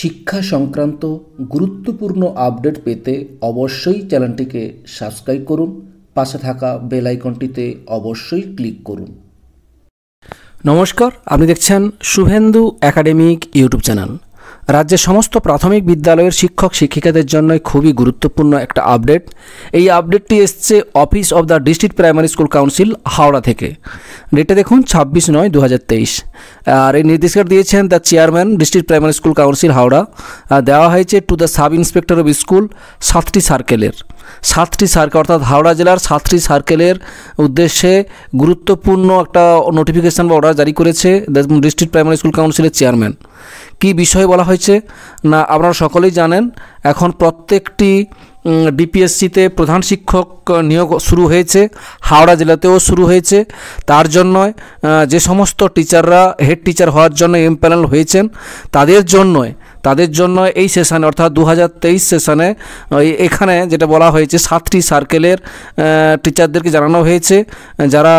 শিক্ষা সংক্রান্ত গুরুত্বপূর্ণ আপডেট পেতে অবশ্যই চ্যানেলটিকে সাবস্ক্রাইব করুন পাশে থাকা বেল আইকনটিতে অবশ্যই ক্লিক করুন নমস্কার আপনি দেখছেন শুভেন্দু একাডেমিক ইউটিউব চ্যানেল রাজ্যের সমস্ত প্রাথমিক বিদ্যালয়ের শিক্ষক শিক্ষিকাদের জন্য খুবই গুরুত্বপূর্ণ একটা আপডেট এই আপডেটটি এসছে office of the district primary school council Howrah থেকে ডেটটা দেখুন ছাব্বিশ নয় দু আর এই নির্দেশিকা দিয়েছেন the chairman district primary school council Howrah দেওয়া হয়েছে to the sub inspector of school সাতটি সার্কেলের সাতটি সার্কেল অর্থাৎ হাওড়া জেলার সাতটি সার্কেলের উদ্দেশ্যে গুরুত্বপূর্ণ একটা নোটিফিকেশান বা অর্ডার জারি করেছে ডিস্ট্রিক্ট প্রাইমারি স্কুল কাউন্সিলের চেয়ারম্যান কি বিষয়ে বলা হয়েছে না আপনারা সকলেই জানেন এখন প্রত্যেকটি ডিপিএসসিতে প্রধান শিক্ষক নিয়োগ শুরু হয়েছে হাওড়া জেলাতেও শুরু হয়েছে তার জন্য যে সমস্ত টিচাররা হেড টিচার হওয়ার জন্য এমপ্যানেল হয়েছেন তাদের জন্যই তাদের জন্য এই সেশানে অর্থাৎ দু সেশনে এখানে যেটা বলা হয়েছে সাতটি সার্কেলের টিচারদেরকে জানানো হয়েছে যারা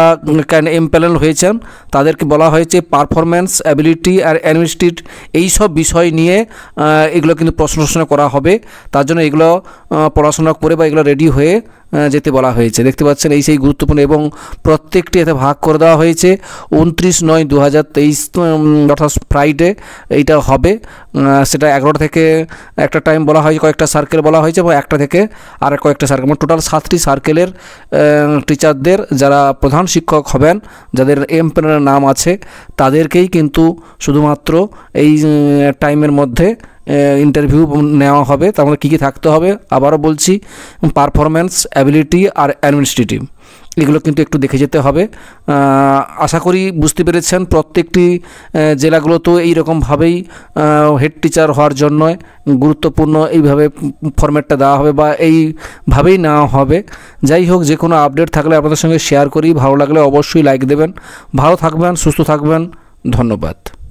এমপ্যানেল হয়েছেন তাদেরকে বলা হয়েছে পারফরম্যান্স অ্যাবিলিটি আর অ্যাডমিনিস্ট্রেট এইসব বিষয় নিয়ে এগুলো কিন্তু প্রশ্ন করা হবে তার জন্য এগুলো পড়াশোনা করে বা এগুলো রেডি হয়ে যেতে বলা হয়েছে দেখতে পাচ্ছেন এই সেই গুরুত্বপূর্ণ এবং প্রত্যেকটি এতে ভাগ করে দেওয়া হয়েছে উনত্রিশ নয় দু হাজার তেইশ অর্থাৎ ফ্রাইডে এইটা হবে সেটা এগারোটা থেকে একটা টাইম বলা হয়েছে কয়েকটা সার্কেল বলা হয়েছে এবং একটা থেকে আর কয়েকটা সার্কেল মানে টোটাল সাতটি সার্কেলের টিচারদের যারা প্রধান শিক্ষক হবেন যাদের এম নাম আছে তাদেরকেই কিন্তু শুধুমাত্র এই টাইমের মধ্যে ইন্টারভিউ নেওয়া হবে তার মধ্যে কী কী থাকতে হবে আবারও বলছি পারফরমেন্স লাইবিলিটি আর অ্যাডমিনিস্ট্রেটিভ এগুলো কিন্তু একটু দেখে যেতে হবে আশা করি বুঝতে পেরেছেন প্রত্যেকটি জেলাগুলো তো এইরকমভাবেই হেড টিচার হওয়ার জন্য গুরুত্বপূর্ণ এইভাবে ফরম্যাটটা দেওয়া হবে বা এইভাবেই নেওয়া হবে যাই হোক যে কোনো আপডেট থাকলে আপনাদের সঙ্গে শেয়ার করি ভালো লাগলে অবশ্যই লাইক দেবেন ভালো থাকবেন সুস্থ থাকবেন ধন্যবাদ